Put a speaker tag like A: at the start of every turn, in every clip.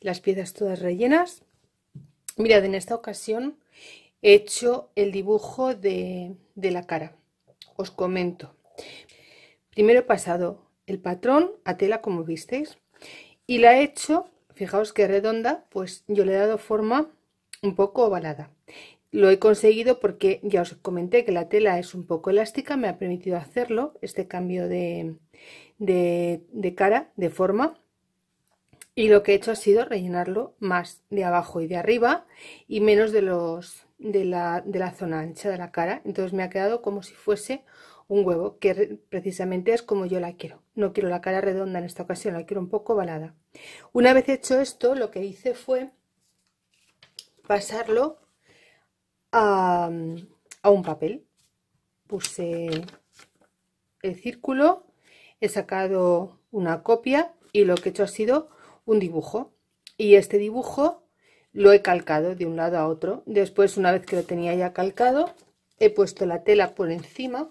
A: las piezas todas rellenas. Mirad, en esta ocasión he hecho el dibujo de, la cara. Os comento. Primero he pasado el patrón a tela, como visteis, y la he hecho, fijaos que redonda, pues yo le he dado forma un poco ovalada. Lo he conseguido porque ya os comenté que la tela es un poco elástica, me ha permitido hacerlo, este cambio de cara, de forma y lo que he hecho ha sido rellenarlo más de abajo y de arriba y menos de, los, de, la, de la zona ancha de la cara. Entonces me ha quedado como si fuese un huevo, que precisamente es como yo la quiero. No quiero la cara redonda en esta ocasión, la quiero un poco balada. Una vez hecho esto, lo que hice fue pasarlo a, a un papel. Puse el círculo, he sacado una copia y lo que he hecho ha sido un dibujo y este dibujo lo he calcado de un lado a otro. Después, una vez que lo tenía ya calcado, he puesto la tela por encima.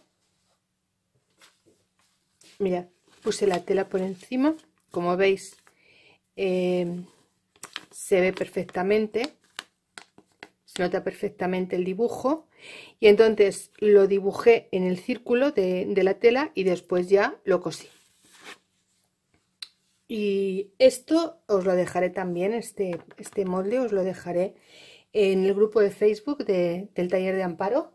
A: mira puse la tela por encima. Como veis, eh, se ve perfectamente. Se nota perfectamente el dibujo. Y entonces lo dibujé en el círculo de la tela y después ya lo cosí. Y esto os lo dejaré también, este, este molde os lo dejaré en el grupo de Facebook del taller de amparo.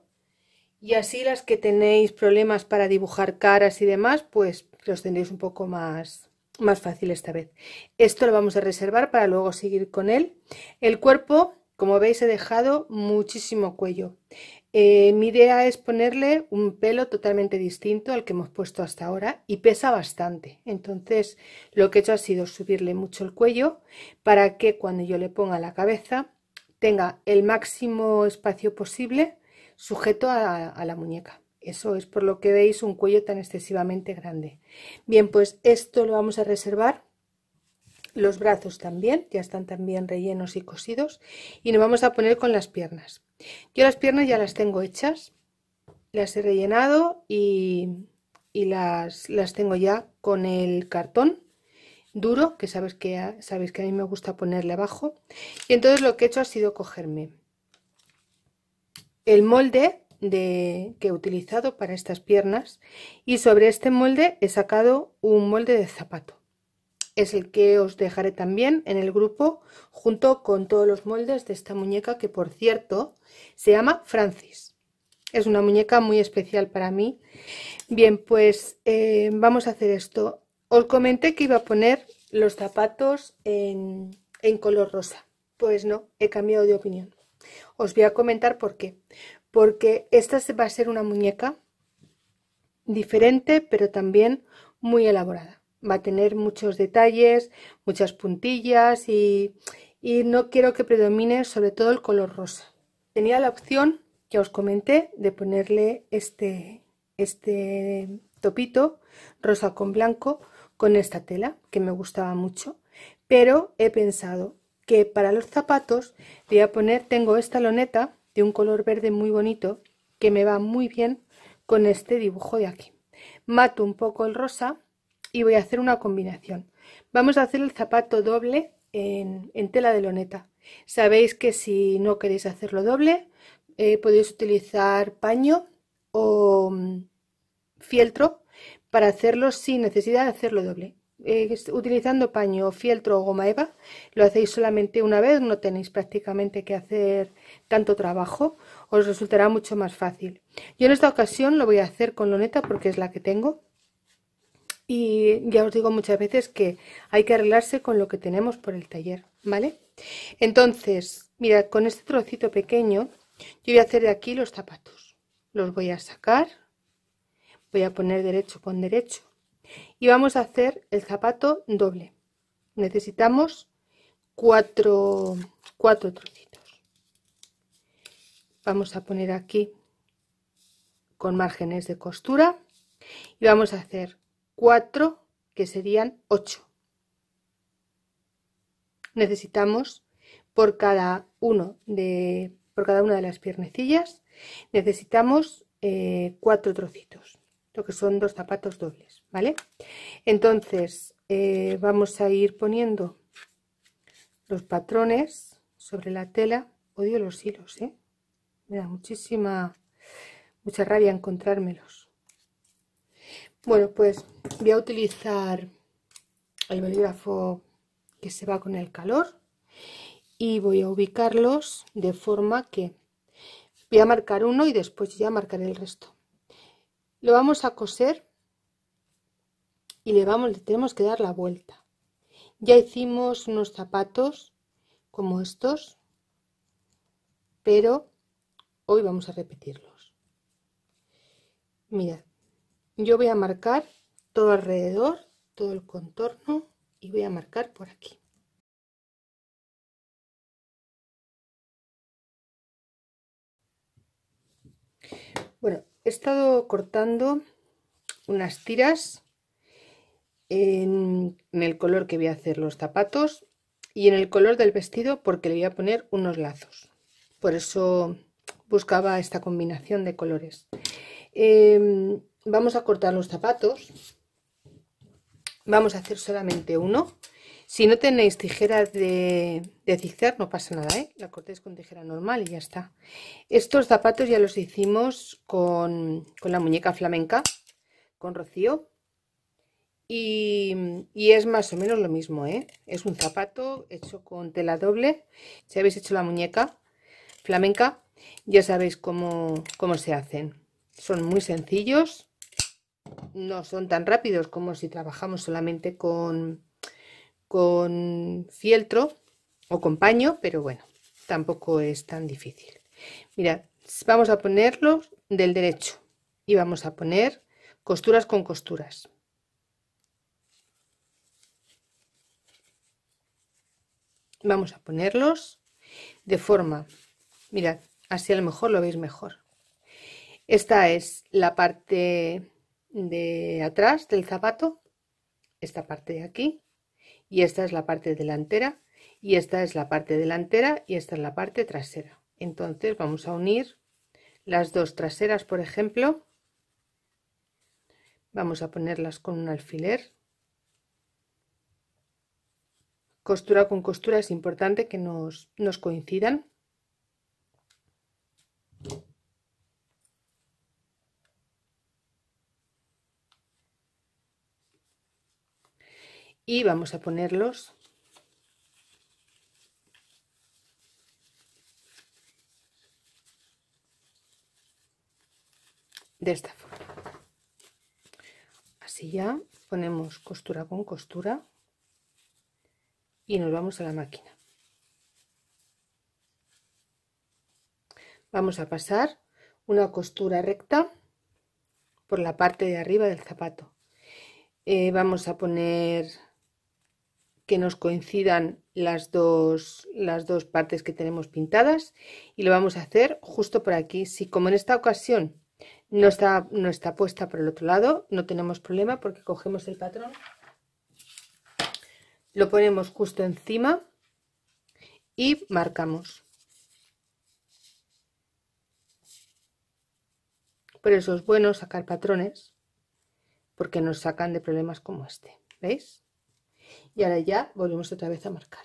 A: Y así las que tenéis problemas para dibujar caras y demás, pues los tendréis un poco más, más fácil esta vez. Esto lo vamos a reservar para luego seguir con él. El cuerpo como veis he dejado muchísimo cuello. Eh, mi idea es ponerle un pelo totalmente distinto al que hemos puesto hasta ahora y pesa bastante. Entonces lo que he hecho ha sido subirle mucho el cuello para que cuando yo le ponga la cabeza tenga el máximo espacio posible sujeto a, a la muñeca. Eso es por lo que veis un cuello tan excesivamente grande. Bien, pues esto lo vamos a reservar los brazos también, ya están también rellenos y cosidos. Y nos vamos a poner con las piernas. Yo las piernas ya las tengo hechas, las he rellenado y, las, las tengo ya con el cartón duro, que sabéis que, que a mí me gusta ponerle abajo. Y entonces lo que he hecho ha sido cogerme el molde de, que he utilizado para estas piernas y sobre este molde he sacado un molde de zapato es el que os dejaré también en el grupo junto con todos los moldes de esta muñeca que por cierto se llama Francis. Es una muñeca muy especial para mí. Bien, pues eh, vamos a hacer esto. Os comenté que iba a poner los zapatos en, en color rosa. Pues no, he cambiado de opinión. Os voy a comentar por qué. Porque esta va a ser una muñeca diferente, pero también muy elaborada va a tener muchos detalles, muchas puntillas y, y no quiero que predomine sobre todo el color rosa. Tenía la opción que os comenté de ponerle este, este topito rosa con blanco con esta tela que me gustaba mucho, pero he pensado que para los zapatos voy a poner, tengo esta loneta de un color verde muy bonito que me va muy bien con este dibujo de aquí. Mato un poco el rosa y voy a hacer una combinación. Vamos a hacer el zapato doble en, tela de loneta. Sabéis que si no queréis hacerlo doble, eh, podéis utilizar paño o mm, fieltro para hacerlo sin necesidad de hacerlo doble. Eh, utilizando paño, fieltro o goma eva, lo hacéis solamente una vez, no tenéis prácticamente que hacer tanto trabajo, os resultará mucho más fácil. Yo en esta ocasión lo voy a hacer con loneta porque es la que tengo y ya os digo muchas veces que hay que arreglarse con lo que tenemos por el taller, ¿vale? Entonces, mira, con este trocito pequeño, yo voy a hacer de aquí los zapatos. Los voy a sacar, voy a poner derecho con derecho. Y vamos a hacer el zapato doble. Necesitamos cuatro, cuatro trocitos. Vamos a poner aquí con márgenes de costura y vamos a hacer 4, que serían 8. Necesitamos por cada, uno de, por cada una de las piernecillas, necesitamos eh, cuatro trocitos, lo que son dos zapatos dobles, ¿vale? Entonces, eh, vamos a ir poniendo los patrones sobre la tela. Odio los hilos, ¿eh? Me da muchísima, mucha rabia encontrármelos. Bueno, pues voy a utilizar el bolígrafo que se va con el calor y voy a ubicarlos de forma que voy a marcar uno y después ya marcaré el resto. Lo vamos a coser y le, vamos, le tenemos que dar la vuelta. Ya hicimos unos zapatos como estos, pero hoy vamos a repetirlos. Mirad, yo voy a marcar todo alrededor, todo el contorno y voy a marcar por aquí. Bueno, he estado cortando unas tiras en, el color que voy a hacer los zapatos y en el color del vestido porque le voy a poner unos lazos. Por eso buscaba esta combinación de colores. Em, vamos a cortar los zapatos vamos a hacer solamente uno si no tenéis tijeras de, de zigzag no pasa nada ¿eh? la cortéis con tijera normal y ya está estos zapatos ya los hicimos con, la muñeca flamenca con rocío y, es más o menos lo mismo ¿eh? es un zapato hecho con tela doble si habéis hecho la muñeca flamenca ya sabéis cómo, cómo se hacen son muy sencillos no son tan rápidos como si trabajamos solamente con, fieltro o con paño, pero bueno, tampoco es tan difícil. Mira, vamos a ponerlos del derecho y vamos a poner costuras con costuras. Vamos a ponerlos de forma, mirad, así a lo mejor lo veis mejor. Esta es la parte de atrás del zapato, esta parte de aquí, y esta es la parte delantera, y esta es la parte delantera, y esta es la parte trasera. Entonces vamos a unir las dos traseras, por ejemplo, vamos a ponerlas con un alfiler. Costura con costura es importante que nos, nos coincidan y vamos a ponerlos de esta forma así ya ponemos costura con costura y nos vamos a la máquina vamos a pasar una costura recta por la parte de arriba del zapato eh, vamos a poner que nos coincidan las dos, las dos partes que tenemos pintadas y lo vamos a hacer justo por aquí. Si como en esta ocasión no está, no está puesta por el otro lado, no tenemos problema porque cogemos el patrón, lo ponemos justo encima y marcamos. Por eso es bueno sacar patrones porque nos sacan de problemas como este. ¿Veis? y ahora ya volvemos otra vez a marcar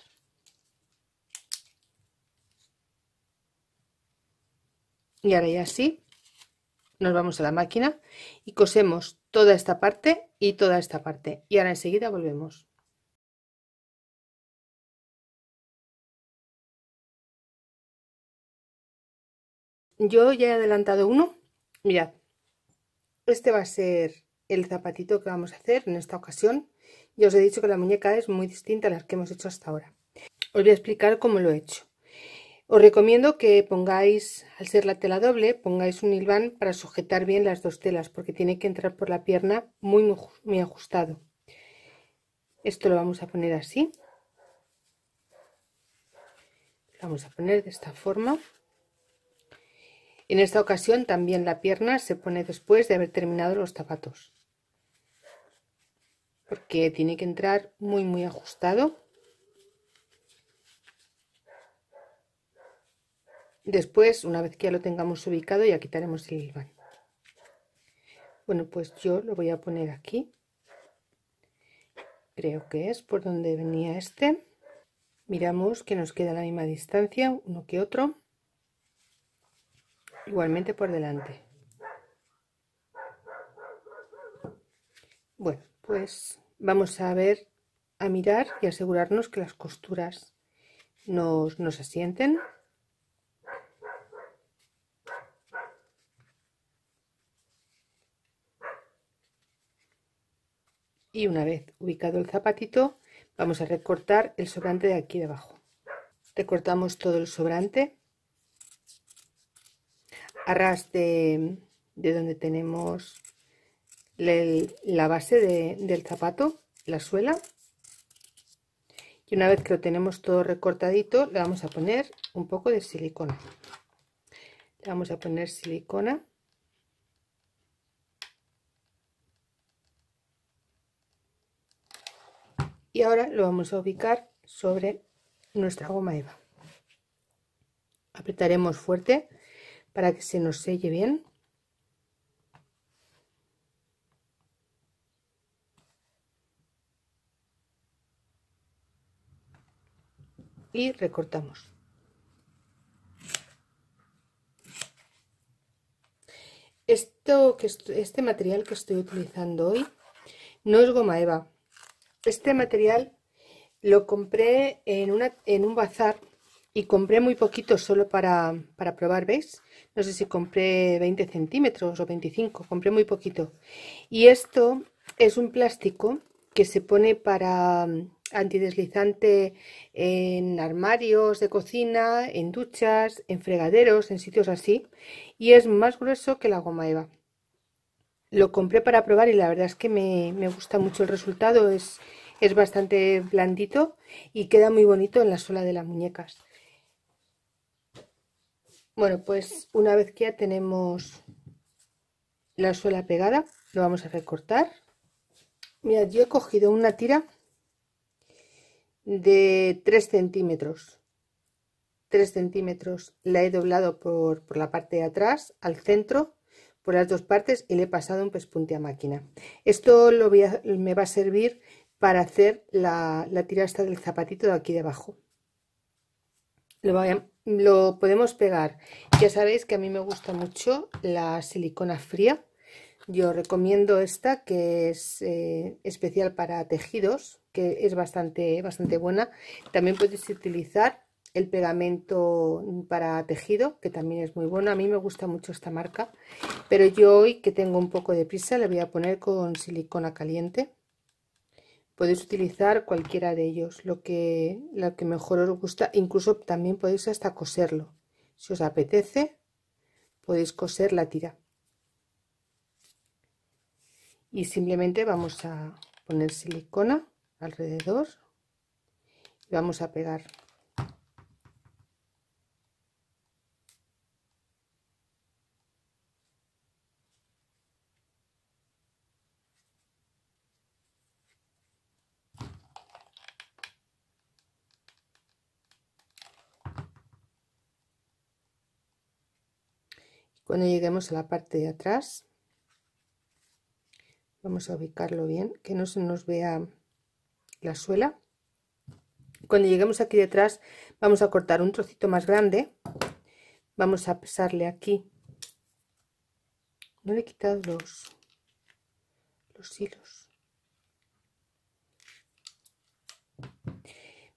A: y ahora ya sí nos vamos a la máquina y cosemos toda esta parte y toda esta parte y ahora enseguida volvemos yo ya he adelantado uno mirad este va a ser el zapatito que vamos a hacer en esta ocasión ya os he dicho que la muñeca es muy distinta a las que hemos hecho hasta ahora. Os voy a explicar cómo lo he hecho. Os recomiendo que pongáis, al ser la tela doble, pongáis un hilván para sujetar bien las dos telas, porque tiene que entrar por la pierna muy, muy ajustado. Esto lo vamos a poner así. Lo vamos a poner de esta forma. En esta ocasión también la pierna se pone después de haber terminado los zapatos porque tiene que entrar muy muy ajustado después una vez que ya lo tengamos ubicado ya quitaremos el hilván bueno pues yo lo voy a poner aquí creo que es por donde venía este miramos que nos queda la misma distancia uno que otro igualmente por delante bueno pues vamos a ver, a mirar y asegurarnos que las costuras nos, asienten. Y una vez ubicado el zapatito, vamos a recortar el sobrante de aquí debajo. Recortamos todo el sobrante a ras de donde tenemos la base del zapato, la suela. Y una vez que lo tenemos todo recortadito, le vamos a poner un poco de silicona. Le vamos a poner silicona. Y ahora lo vamos a ubicar sobre nuestra goma eva. Apretaremos fuerte para que se nos selle bien. y recortamos. Esto, que, este material que estoy utilizando hoy no es goma eva. Este material lo compré en, una, en un bazar y compré muy poquito solo para, para, probar, ¿veis? No sé si compré 20 centímetros o 25, compré muy poquito. Y esto es un plástico que se pone para antideslizante en armarios de cocina, en duchas, en fregaderos, en sitios así. Y es más grueso que la goma eva. Lo compré para probar y la verdad es que me, gusta mucho el resultado. Es, es bastante blandito y queda muy bonito en la suela de las muñecas. Bueno, pues una vez que ya tenemos la suela pegada, lo vamos a recortar. Mira, yo he cogido una tira de 3 centímetros 3 centímetros la he doblado por, la parte de atrás al centro por las dos partes y le he pasado un pespunte a máquina esto lo me va a servir para hacer la, la del zapatito de aquí debajo lo, lo podemos pegar ya sabéis que a mí me gusta mucho la silicona fría yo recomiendo esta que es eh, especial para tejidos, que es bastante, bastante buena. También podéis utilizar el pegamento para tejido, que también es muy bueno. A mí me gusta mucho esta marca, pero yo hoy que tengo un poco de prisa le voy a poner con silicona caliente. Podéis utilizar cualquiera de ellos, lo que, lo que mejor os gusta. Incluso también podéis hasta coserlo. Si os apetece, podéis coser la tira y simplemente vamos a poner silicona alrededor y vamos a pegar cuando lleguemos a la parte de atrás vamos a ubicarlo bien, que no se nos vea la suela. Cuando lleguemos aquí detrás vamos a cortar un trocito más grande, vamos a pasarle aquí, no le he quitado los, los hilos,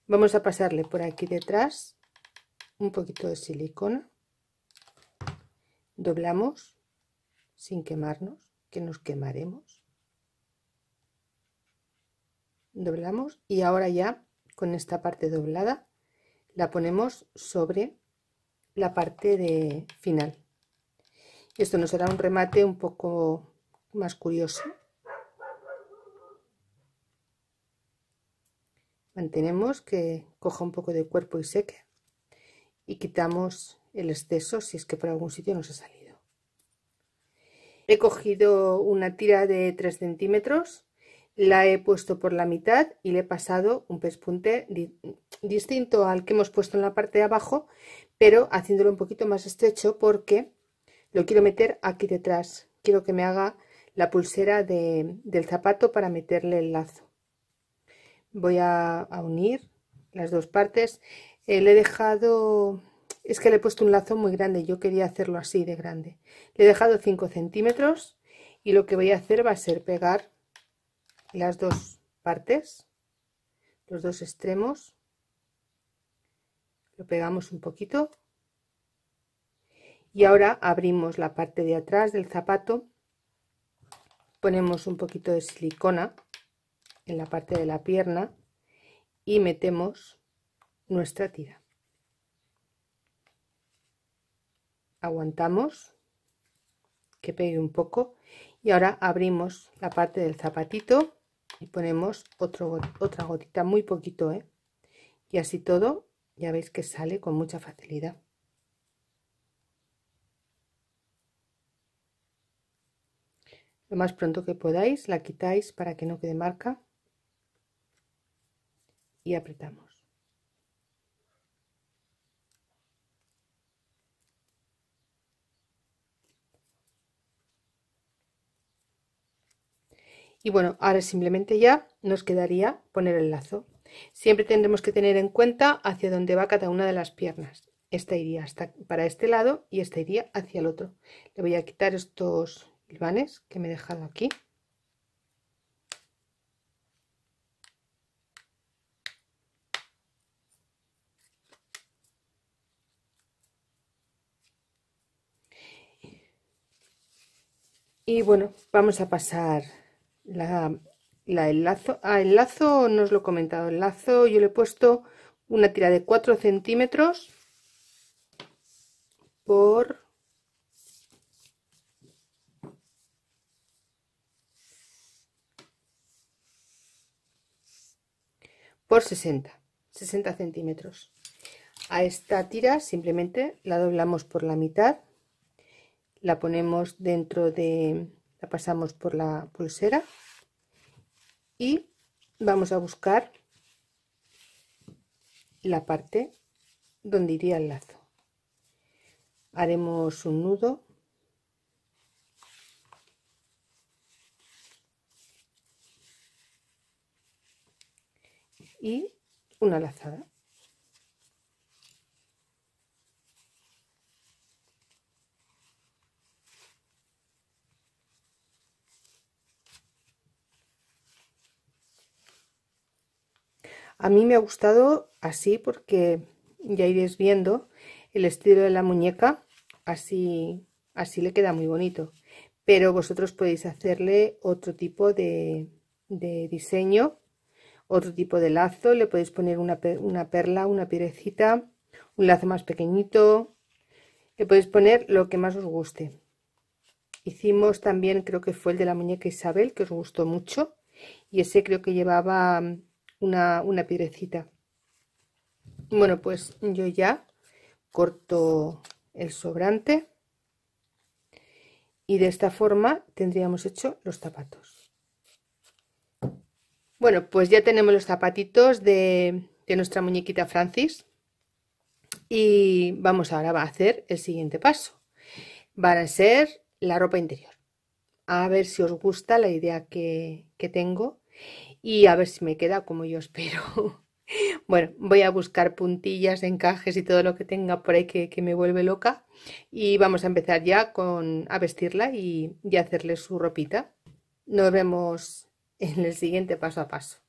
A: vamos a pasarle por aquí detrás un poquito de silicona, doblamos sin quemarnos, que nos quemaremos doblamos y ahora ya con esta parte doblada la ponemos sobre la parte de final esto nos hará un remate un poco más curioso mantenemos que coja un poco de cuerpo y seque y quitamos el exceso si es que por algún sitio nos ha salido he cogido una tira de 3 centímetros la he puesto por la mitad y le he pasado un pespunte distinto al que hemos puesto en la parte de abajo, pero haciéndolo un poquito más estrecho porque lo quiero meter aquí detrás. Quiero que me haga la pulsera del zapato para meterle el lazo. Voy a, unir las dos partes. Eh, le he dejado... Es que le he puesto un lazo muy grande, yo quería hacerlo así de grande. Le he dejado 5 centímetros y lo que voy a hacer va a ser pegar las dos partes, los dos extremos, lo pegamos un poquito y ahora abrimos la parte de atrás del zapato, ponemos un poquito de silicona en la parte de la pierna y metemos nuestra tira. Aguantamos que pegue un poco y ahora abrimos la parte del zapatito y ponemos otro, otra gotita muy poquito ¿eh? y así todo ya veis que sale con mucha facilidad lo más pronto que podáis la quitáis para que no quede marca y apretamos Y bueno, ahora simplemente ya nos quedaría poner el lazo. Siempre tendremos que tener en cuenta hacia dónde va cada una de las piernas. Esta iría hasta para este lado y esta iría hacia el otro. Le voy a quitar estos hilvanes que me he dejado aquí. Y bueno, vamos a pasar la, el lazo, ah, el lazo no os lo he comentado, el lazo yo le he puesto una tira de 4 centímetros por por 60 60 centímetros a esta tira simplemente la doblamos por la mitad la ponemos dentro de la pasamos por la pulsera y vamos a buscar la parte donde iría el lazo haremos un nudo y una lazada A mí me ha gustado así porque ya iréis viendo el estilo de la muñeca, así, así le queda muy bonito. Pero vosotros podéis hacerle otro tipo de, de diseño, otro tipo de lazo, le podéis poner una, perla, una piedrecita, un lazo más pequeñito, le podéis poner lo que más os guste. Hicimos también, creo que fue el de la muñeca Isabel, que os gustó mucho. Y ese creo que llevaba una, una piedrecita. Bueno, pues yo ya corto el sobrante y de esta forma tendríamos hecho los zapatos. Bueno, pues ya tenemos los zapatitos de, nuestra muñequita Francis y vamos ahora a hacer el siguiente paso. Van a ser la ropa interior. A ver si os gusta la idea que, que tengo y a ver si me queda como yo espero. Bueno, voy a buscar puntillas, encajes y todo lo que tenga por ahí que, que me vuelve loca. Y vamos a empezar ya con a vestirla y, y hacerle su ropita. Nos vemos en el siguiente paso a paso.